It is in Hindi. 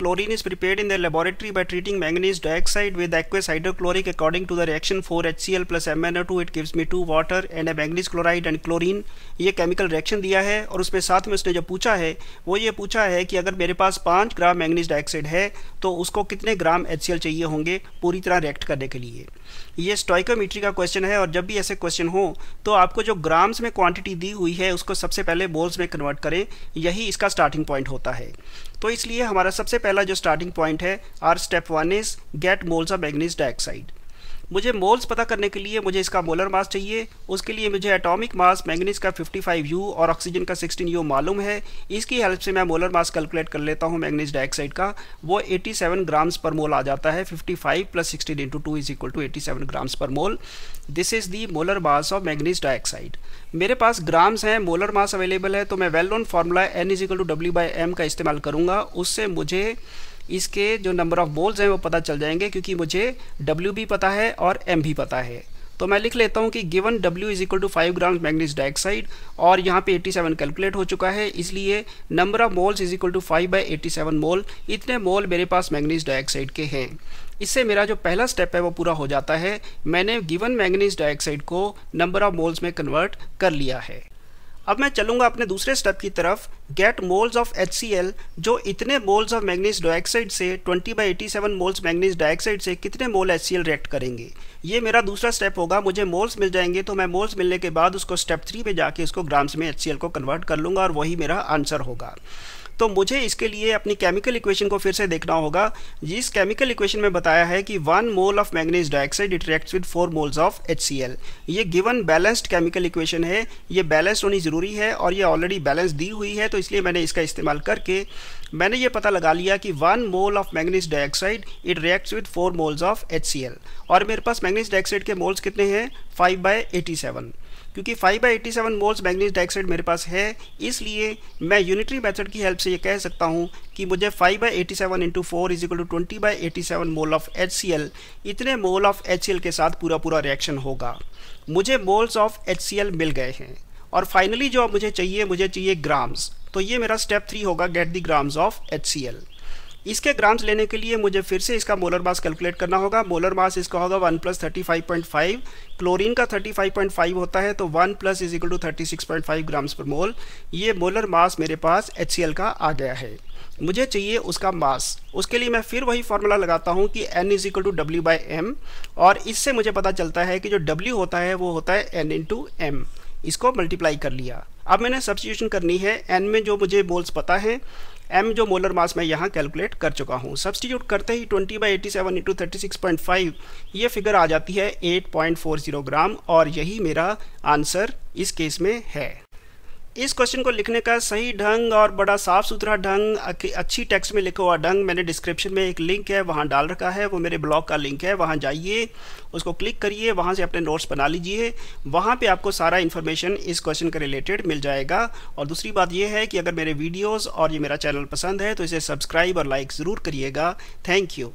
chlorine is prepared in the laboratory by treating manganese dioxide with aqueous hydrochloric according to the reaction 4HCl plus MnO2 it gives me 2 water and a manganese chloride and chlorine ये chemical reaction दिया है और उसमें साथ में उसने जो पूछा है वो ये पूछा है कि अगर मेरे पास 5 ग्राम manganese dioxide है तो उसको कितने ग्राम HCl चाहिए होंगे पूरी तरह react करने के लिए ये स्टॉइकोमीट्री का क्वेश्चन है और जब भी ऐसे क्वेश्चन हो तो आपको जो ग्राम्स में क्वांटिटी दी हुई है उसको सबसे पहले बोल्स में कन्वर्ट करें यही इसका स्टार्टिंग पॉइंट होता है तो इसलिए हमारा सबसे पहले पहला जो स्टार्टिंग पॉइंट है or step one is get moles of manganese dioxide मुझे मोल्स पता करने के लिए मुझे इसका मोलर मास चाहिए उसके लिए मुझे एटॉमिक मास मैंगनीज का 55 यू और ऑक्सीजन का 16 यू मालूम है इसकी हेल्प से मैं मोलर मास कैलकुलेट कर लेता हूँ मैंगनीज डाइऑक्साइड का वो 87 ग्राम्स पर मोल आ जाता है 55 five plus sixteen into two is equal to eighty seven grams per mole this is the molar mass of manganese dioxide मेरे पास ग्राम्स हैं मोलर मास अवेलेबल है तो मैं well known formula N is equal to W by M का इस्तेमाल करूँगा उससे मुझे इसके जो नंबर ऑफ बोल्स हैं वो पता चल जाएंगे क्योंकि मुझे डब्ल्यू भी पता है और एम भी पता है तो मैं लिख लेता हूँ कि given W is equal to five gram manganese dioxide और यहाँ पे 87 कैलकुलेट हो चुका है इसलिए number of moles is equal to five by eighty mole इतने मोल मेरे पास मैग्नीज डाइऑक्साइड के हैं इससे मेरा जो पहला स्टेप है वो पूरा हो जाता है मैंने गिवन मैग्नीज डाइऑक्साइड को नंबर ऑफ मोल्स में कन्वर्ट कर लिया है अब मैं चलूँगा अपने दूसरे स्टेप की तरफ गेट मोल्स ऑफ एच जो इतने मोल्स ऑफ मैग्नीज डाइऑक्साइड से 20 by seven moles manganese dioxide से कितने मोल एच रिएक्ट करेंगे ये मेरा दूसरा स्टेप होगा मुझे मोल्स मिल जाएंगे तो मैं मोल्स मिलने के बाद उसको स्टेप थ्री पे जाके उसको ग्राम्स में एच को कन्वर्ट कर लूँगा और वही मेरा आंसर होगा तो मुझे इसके लिए अपनी केमिकल इक्वेशन को फिर से देखना होगा जिस केमिकल इक्वेशन में बताया है कि one mole of manganese dioxide it reacts with four moles of H ये गिवन बैलेंस्ड केमिकल इक्वेशन है ये बैलेंस्ड होनी ज़रूरी है और ये ऑलरेडी बैलेंस दी हुई है तो इसलिए मैंने इसका इस्तेमाल करके मैंने ये पता लगा लिया कि one mole of manganese dioxide it reacts with four moles of H और मेरे पास मैग्नीज डाइऑक्साइड के मोल्स कितने हैं फाइव बाई एटी सेवन क्योंकि 5 by eighty seven moles manganese dioxide मेरे पास है इसलिए मैं यूनिटरी मेथड की हेल्प से ये कह सकता हूँ कि मुझे 5 by eighty seven into four is equal to twenty by eighty seven mole of H C L इतने mole of H C L के साथ पूरा पूरा रिएक्शन होगा मुझे moles of H C L मिल गए हैं और फाइनली जो मुझे चाहिए मुझे चाहिए ग्राम्स तो ये मेरा स्टेप थ्री होगा get the grams of H C L इसके ग्राम्स लेने के लिए मुझे फिर से इसका मोलर मास कैलकुलेट करना होगा मोलर मास इसका होगा one plus thirty five point five chlorine का थर्टी फाइव पॉइंट फाइव होता है तो one plus is equal to thirty six point five grams per mole ये मोलर मास मेरे पास एच सी एल का आ गया है मुझे चाहिए उसका मास उसके लिए मैं फिर वही फार्मूला लगाता हूँ कि N is equal to W by M और इससे मुझे पता चलता है कि जो डब्ल्यू होता है वो होता है इन टू एम इसको मल्टीप्लाई कर लिया अब मैंने सब्सिट्यूशन करनी है एन में जो मुझे मोल्स पता है एम जो मोलर मास मैं यहाँ कैलकुलेट कर चुका हूँ सब्सटीट्यूट करते ही 20 by eighty seven into thirty ये फिगर आ जाती है 8.40 ग्राम और यही मेरा आंसर इस केस में है इस क्वेश्चन को लिखने का सही ढंग और बड़ा साफ सुथरा ढंग अच्छी टेक्स्ट में लिखा हुआ ढंग मैंने डिस्क्रिप्शन में एक लिंक है वहाँ डाल रखा है वो मेरे ब्लॉग का लिंक है वहाँ जाइए उसको क्लिक करिए वहाँ से अपने नोट्स बना लीजिए वहाँ पे आपको सारा इन्फॉर्मेशन इस क्वेश्चन के रिलेटेड मिल जाएगा और दूसरी बात यह है कि अगर मेरे वीडियोज़ और ये मेरा चैनल पसंद है तो इसे सब्सक्राइब और लाइक ज़रूर करिएगा थैंक यू